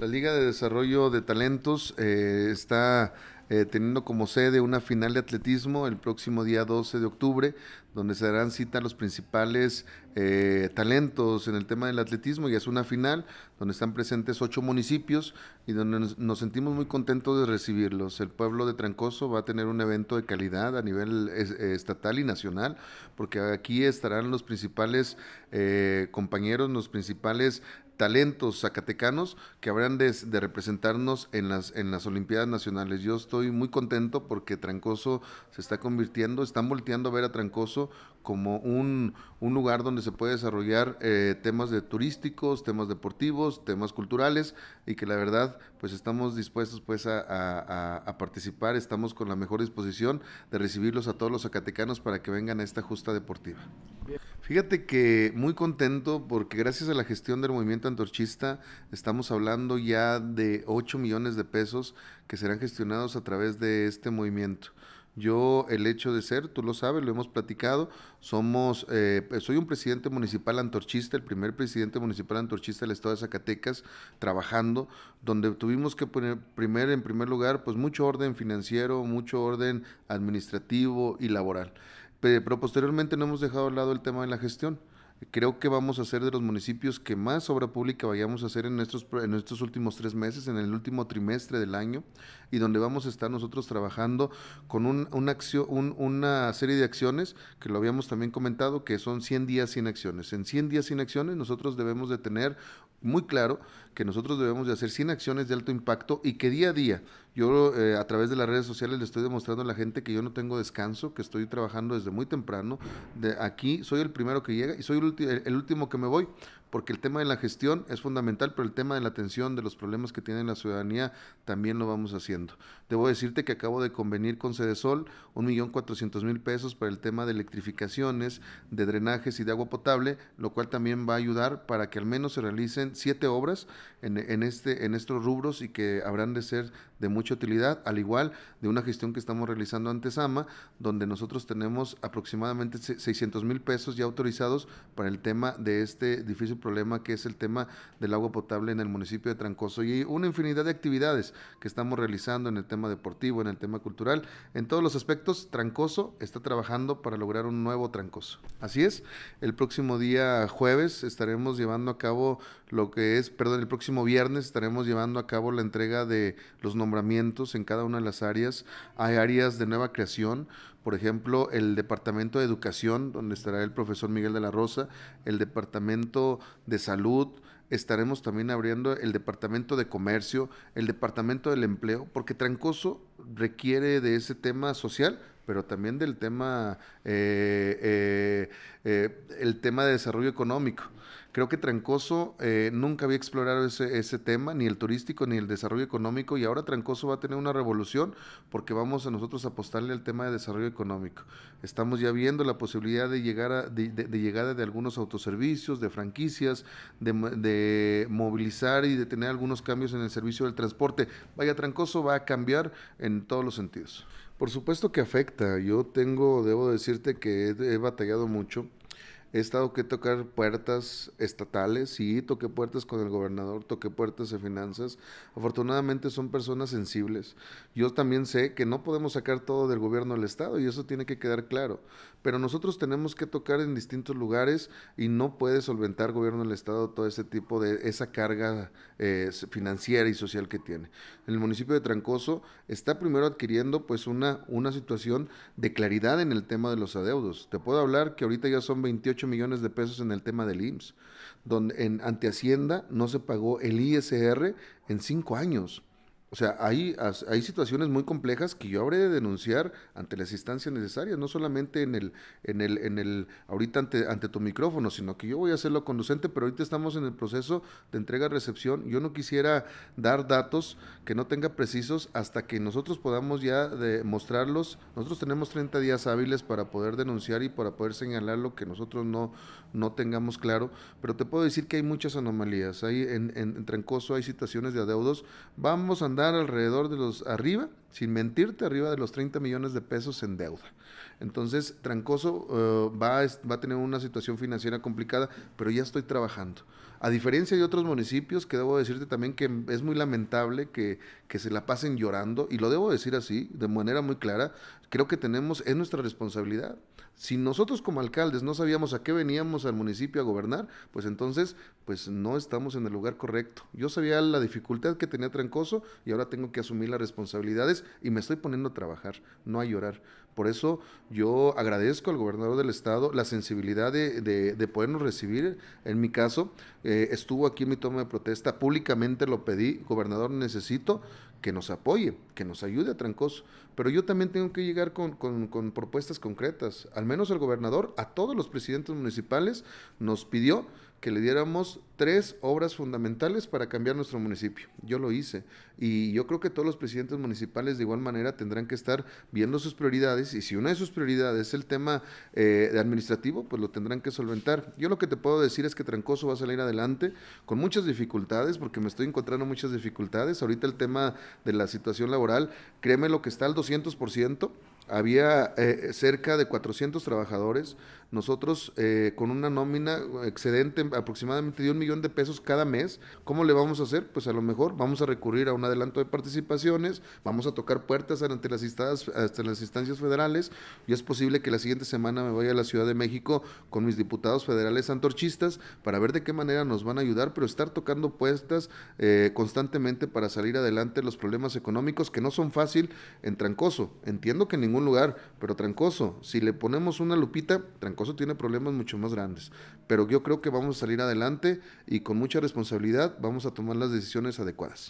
La Liga de Desarrollo de Talentos eh, está eh, teniendo como sede una final de atletismo el próximo día 12 de octubre, donde se darán cita a los principales eh, talentos en el tema del atletismo y es una final donde están presentes ocho municipios y donde nos, sentimos muy contentos de recibirlos. El pueblo de Trancoso va a tener un evento de calidad a nivel eh, estatal y nacional porque aquí estarán los principales eh, compañeros, los principales talentos zacatecanos que habrán de, de, representarnos en las, en las Olimpiadas Nacionales. Yo estoy muy contento porque Trancoso se está convirtiendo, están volteando a ver a Trancoso como un, lugar donde se puede desarrollar eh, temas de turísticos, temas deportivos, temas culturales y que la verdad pues estamos dispuestos pues a, a, participar, estamos con la mejor disposición de recibirlos a todos los zacatecanos para que vengan a esta justa deportiva. Fíjate que muy contento porque gracias a la gestión del movimiento antorchista estamos hablando ya de 8 millones de pesos que serán gestionados a través de este movimiento. Yo, el hecho de ser, tú lo sabes, lo hemos platicado, somos, eh, soy un presidente municipal antorchista, el primer presidente municipal antorchista del estado de Zacatecas, trabajando, donde tuvimos que poner primero en primer lugar, pues mucho orden financiero, mucho orden administrativo y laboral. Pero posteriormente no hemos dejado al lado el tema de la gestión Creo que vamos a ser de los municipios que más obra pública vayamos a hacer en estos, en estos últimos tres meses, en el último trimestre del año, y donde vamos a estar nosotros trabajando con una, acción, una serie de acciones, que lo habíamos también comentado, que son 100 días sin acciones. En 100 días sin acciones nosotros debemos de tener muy claro que nosotros debemos de hacer 100 acciones de alto impacto y que día a día yo eh, a través de las redes sociales le estoy demostrando a la gente que yo no tengo descanso, que estoy trabajando desde muy temprano. De aquí soy el primero que llega y soy el último que me voy porque el tema de la gestión es fundamental, pero el tema de la atención de los problemas que tiene la ciudadanía también lo vamos haciendo. Debo decirte que acabo de convenir con Cedesol un millón cuatrocientos mil pesos para el tema de electrificaciones, de drenajes y de agua potable, lo cual también va a ayudar para que al menos se realicen siete obras en, este, en estos rubros y que habrán de ser de mucha utilidad, al igual de una gestión que estamos realizando antes SAMA, donde nosotros tenemos aproximadamente 600 mil pesos ya autorizados para el tema de este edificio problema que es el tema del agua potable en el municipio de Trancoso y una infinidad de actividades que estamos realizando en el tema deportivo, en el tema cultural, en todos los aspectos, Trancoso está trabajando para lograr un nuevo Trancoso. Así es, el próximo día jueves estaremos llevando a cabo lo que es, perdón, el próximo viernes estaremos llevando a cabo la entrega de los nombramientos en cada una de las áreas. Hay áreas de nueva creación, por ejemplo, el Departamento de Educación, donde estará el profesor Miguel de la Rosa, el Departamento de Salud, estaremos también abriendo el Departamento de Comercio, el Departamento del Empleo, porque Trancoso requiere de ese tema social pero también del tema, eh, eh, eh, el tema de desarrollo económico. Creo que Trancoso nunca había explorado ese, tema, ni el turístico, ni el desarrollo económico, y ahora Trancoso va a tener una revolución porque vamos a nosotros a apostarle al tema de desarrollo económico. Estamos ya viendo la posibilidad de, llegar llegada de algunos autoservicios, de franquicias, de, de movilizar y de tener algunos cambios en el servicio del transporte. Vaya, Trancoso va a cambiar en todos los sentidos. Por supuesto que afecta. Yo tengo, debo decirte que he, batallado mucho He estado que tocar puertas estatales, sí, toqué puertas con el gobernador, toqué puertas de finanzas. Afortunadamente son personas sensibles. Yo también sé que no podemos sacar todo del gobierno del Estado y eso tiene que quedar claro. Pero nosotros tenemos que tocar en distintos lugares y no puede solventar gobierno del Estado todo ese tipo de esa carga eh, financiera y social que tiene. El municipio de Trancoso está primero adquiriendo pues una, una situación de claridad en el tema de los adeudos. Te puedo hablar que ahorita ya son 28 millones de pesos en el tema del IMSS, donde en, ante Hacienda no se pagó el ISR en cinco años. O sea, hay, hay situaciones muy complejas que yo habré de denunciar ante las instancias necesarias, no solamente en el, en el, en el, ahorita ante, ante tu micrófono, sino que yo voy a hacerlo conducente, pero ahorita estamos en el proceso de entrega-recepción. Yo no quisiera dar datos que no tenga precisos hasta que nosotros podamos ya demostrarlos. Nosotros tenemos 30 días hábiles para poder denunciar y para poder señalar lo que nosotros no, no tengamos claro, pero te puedo decir que hay muchas anomalías. Hay, en, en, Trancoso hay situaciones de adeudos. Vamos a andar alrededor de los, arriba, sin mentirte, arriba de los 30 millones de pesos en deuda. Entonces, Trancoso eh, va, a, va a tener una situación financiera complicada, pero ya estoy trabajando. A diferencia de otros municipios, que debo decirte también que es muy lamentable que, que, se la pasen llorando, y lo debo decir así, de manera muy clara, creo que tenemos, es nuestra responsabilidad. Si nosotros como alcaldes no sabíamos a qué veníamos al municipio a gobernar, pues entonces, pues no estamos en el lugar correcto. Yo sabía la dificultad que tenía Trancoso y ahora tengo que asumir las responsabilidades y me estoy poniendo a trabajar, no a llorar. Por eso yo agradezco al gobernador del estado la sensibilidad de, de, podernos recibir. En mi caso, eh, estuvo aquí mi toma de protesta, públicamente lo pedí, gobernador, necesito que nos apoye, que nos ayude a Trancoso. Pero yo también tengo que llegar con, propuestas concretas. Al menos el gobernador, a todos los presidentes municipales, nos pidió que le diéramos tres obras fundamentales para cambiar nuestro municipio. Yo lo hice. Y yo creo que todos los presidentes municipales de igual manera tendrán que estar viendo sus prioridades. Y si una de sus prioridades es el tema eh, administrativo, pues lo tendrán que solventar. Yo lo que te puedo decir es que Trancoso va a salir adelante con muchas dificultades, porque me estoy encontrando muchas dificultades. Ahorita el tema de la situación laboral, créeme lo que está al 200%, había eh, cerca de 400 trabajadores. Nosotros eh, con una nómina excedente aproximadamente de un millón de pesos cada mes, ¿cómo le vamos a hacer? Pues a lo mejor vamos a recurrir a un adelanto de participaciones, vamos a tocar puertas ante las, hasta las instancias federales y es posible que la siguiente semana me vaya a la Ciudad de México con mis diputados federales antorchistas para ver de qué manera nos van a ayudar, pero estar tocando puestas eh, constantemente para salir adelante los problemas económicos que no son fácil en Trancoso. Entiendo que ningún lugar, pero Trancoso, si le ponemos una lupita, Trancoso tiene problemas mucho más grandes. Pero yo creo que vamos a salir adelante y con mucha responsabilidad vamos a tomar las decisiones adecuadas.